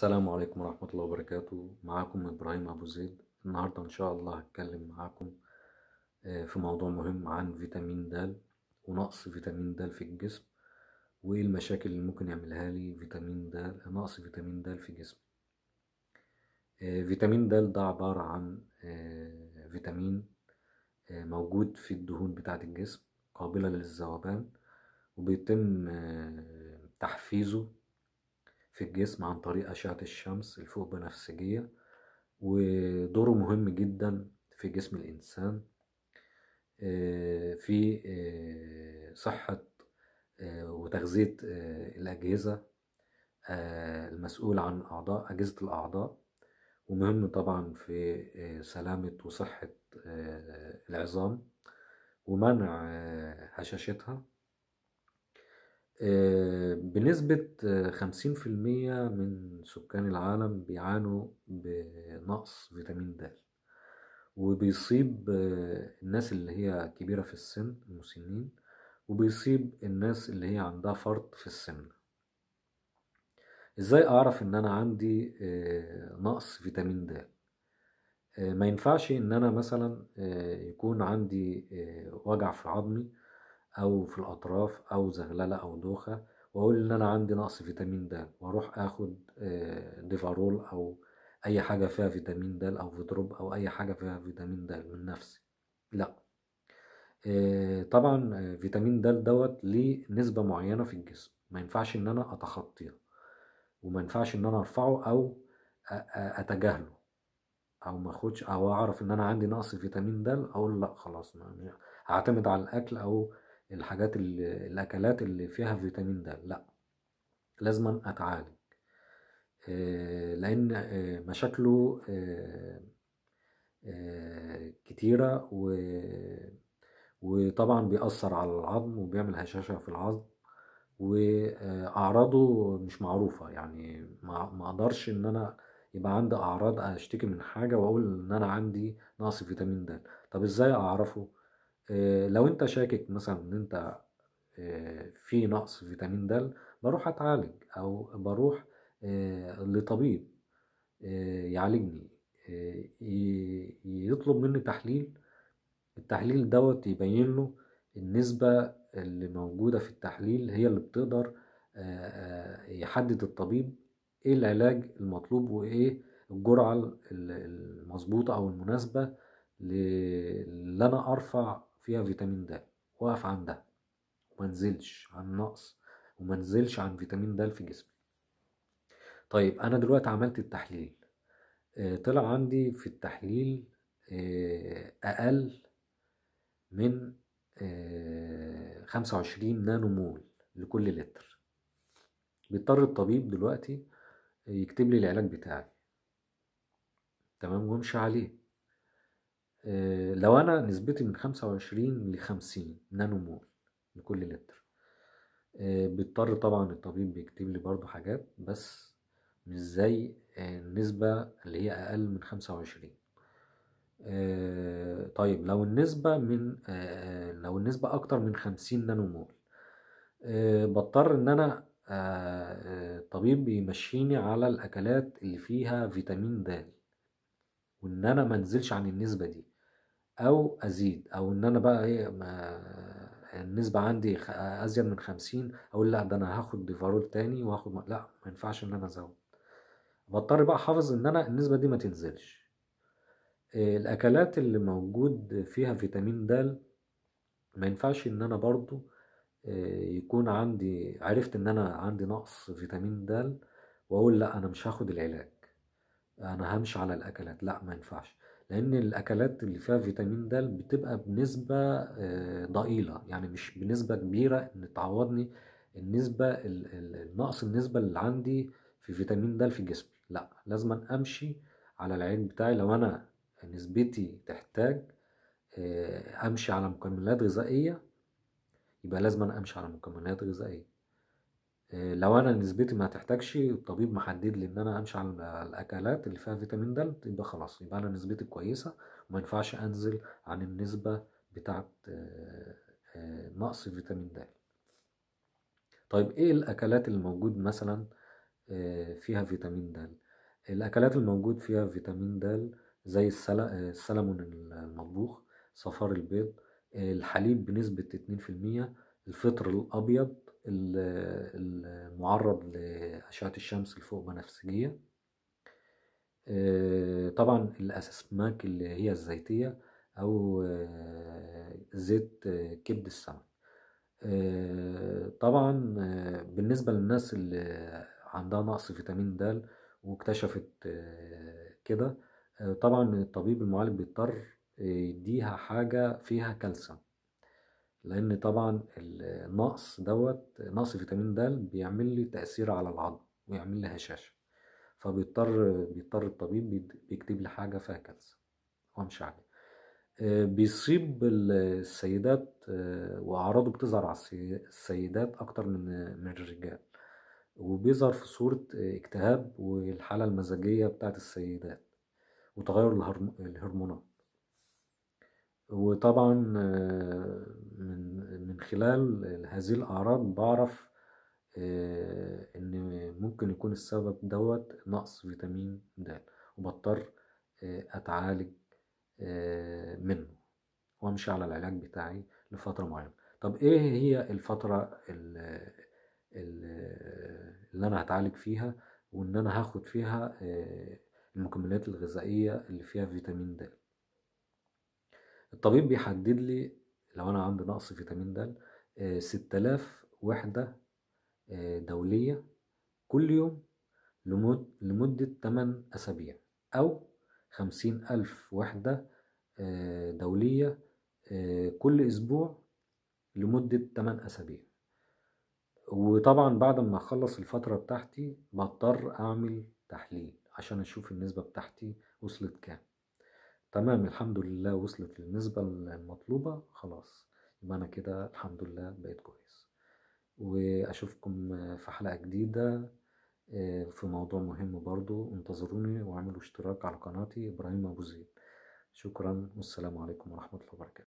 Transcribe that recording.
السلام عليكم ورحمة الله وبركاته معاكم إبراهيم أبو زيد النهاردة إن شاء الله هتكلم معاكم آه، في موضوع مهم عن فيتامين د ونقص فيتامين د في الجسم وإيه المشاكل اللي ممكن يعملها لي فيتامين د نقص فيتامين د في الجسم آه، فيتامين د ده عبارة عن آه، فيتامين موجود في الدهون بتاعة الجسم قابلة للذوبان وبيتم تحفيزه في الجسم عن طريق أشعة الشمس الفوق بنفسجية ودوره مهم جدا في جسم الإنسان آه، في آه، صحة آه، وتغذية الأجهزة المسؤول عن أعضاء أجهزة الأعضاء ومهم طبعا في سلامة وصحة العظام ومنع هشاشتها آه، بنسبة 50% آه، من سكان العالم بيعانوا بنقص فيتامين د وبيصيب آه، الناس اللي هي كبيرة في السن المسنين وبيصيب الناس اللي هي عندها فرط في السن ازاي اعرف ان انا عندي نقص فيتامين د ما ينفعش ان انا مثلا يكون عندي وجع في عظمي او في الاطراف او زغلله او دوخه واقول ان انا عندي نقص فيتامين د واروح اخد آه، ديفارول او اي حاجه فيها فيتامين د او فيدروب او اي حاجه فيها فيتامين د من نفسي لا آه، طبعا آه، فيتامين د دوت ليه نسبه معينه في الجسم ما ينفعش ان انا اتخطيه وما ينفعش ان انا ارفعه او اتجاهله او ما اخدش او اعرف ان انا عندي نقص فيتامين د اقول لا خلاص اعتمد على الاكل او الحاجات اللي الاكلات اللي فيها فيتامين د لا لازما اتعالج آه، لان آه، مشاكله آه، كتيره وطبعا بيأثر على العظم وبيعمل هشاشة في العظم وأعراضه مش معروفة يعني ما أقدرش إن أنا يبقى عندي أعراض أشتكي من حاجة وأقول إن أنا عندي نقص فيتامين د طب إزاي أعرفه؟ آه، لو انت شاكك مثلا ان انت آه، في نقص فيتامين د بروح اتعالج او بروح آه، لطبيب يعالجني يطلب مني تحليل التحليل دوت يبين له النسبة اللي موجودة في التحليل هي اللي بتقدر يحدد الطبيب ايه العلاج المطلوب وايه الجرعة المظبوطة او المناسبة اللي انا ارفع فيها فيتامين د واقف عن ده ومنزلش عن نقص ومنزلش عن فيتامين د في جسمي طيب انا دلوقتي عملت التحليل آه، طلع عندي في التحليل آه، اقل من آه، خمسة 25 نانو مول لكل لتر بيضطر الطبيب دلوقتي يكتب لي العلاج بتاعي تمام وامشي عليه آه، لو انا نسبتي من 25 ل 50 نانو مول لكل لتر آه، بيضطر طبعا الطبيب بيكتب لي برضو حاجات بس مش زي آه، النسبة اللي هي أقل من 25 طيب لو النسبة من لو النسبة أكتر من 50 نانو مول بضطر إن أنا الطبيب يمشيني على الأكلات اللي فيها فيتامين د وإن أنا منزلش عن النسبة دي او ازيد او ان انا بقى ايه النسبة عندي ازيد من خمسين اقول لا ده انا هاخد ديفارول تاني وهاخد لا ما ينفعش ان انا ازود بضطر بقى احافظ ان انا النسبة دي ما تنزلش آه، الاكلات اللي موجود فيها فيتامين د ما ينفعش ان انا برضو آه، يكون عندي عرفت ان انا عندي نقص فيتامين د واقول لا انا مش هاخد العلاج انا همشي على الاكلات لا ما ينفعش لأن الأكلات اللي فيها فيتامين د بتبقى بنسبة آه، ضئيلة يعني مش بنسبة كبيرة إن تعوضني النسبة النقص النسبة اللي عندي في فيتامين د في جسمي لا لازم أمشي على العين بتاعي لو أنا نسبتي تحتاج آه، أمشي على مكملات غذائية يبقى لازم أمشي على مكملات غذائية آه، لو انا نسبتي ما تحتاجش الطبيب محدد لي ان انا امشي على الاكلات اللي فيها فيتامين د يبقى خلاص يبقى انا نسبتي كويسه وما ينفعش انزل عن النسبه بتاعه آه، آه، نقص فيتامين د طيب ايه الاكلات اللي موجود مثلا فيها فيتامين د الاكلات الموجود فيها فيتامين د زي السلمون المطبوخ صفار البيض الحليب بنسبة 2% الفطر الأبيض المعرض لأشعة الشمس الفوق بنفسجية آه، طبعا الأسماك اللي هي الزيتية أو آه، زيت آه، كبد السمك طبعا بالنسبة للناس اللي عندها نقص فيتامين د واكتشفت كده طبعا الطبيب المعالج بيضطر يديها حاجة فيها كالسيوم لان طبعا النقص دوت نقص فيتامين د بيعمل لي تاثير على العظم ويعمل لي هشاشه فبيضطر بيضطر الطبيب بيكتب لي حاجه فيها كالسيوم وامشي عليه آه، بيصيب السيدات آه، واعراضه بتظهر على السيدات اكتر من من الرجال وبيظهر في صورة آه، اكتئاب والحالة المزاجية بتاعت السيدات وتغير الهرمونات وطبعا آه، من من خلال هذه الأعراض بعرف آه، إن ممكن يكون السبب دوت نقص فيتامين د وبضطر آه، أتعالج منه وأمشي على العلاج بتاعي لفترة معينة طب إيه هي الفترة اللي أنا هتعالج فيها وإن أنا هاخد فيها المكملات الغذائية اللي فيها فيتامين د الطبيب بيحدد لي لو انا عندي نقص فيتامين د 6000 آه، وحده آه، دوليه كل يوم لمده 8 اسابيع او 50000 وحده آه، دوليه كل اسبوع لمده 8 اسابيع وطبعا بعد ما اخلص الفتره بتاعتي بضطر اعمل تحليل عشان اشوف النسبه بتاعتي وصلت كام تمام الحمد لله وصلت للنسبة المطلوبة خلاص يبقى أنا كده الحمد لله بقيت كويس وأشوفكم في حلقة جديدة آه، في موضوع مهم برضو انتظروني واعملوا اشتراك على قناتي إبراهيم أبو زيد شكرا والسلام عليكم ورحمة الله وبركاته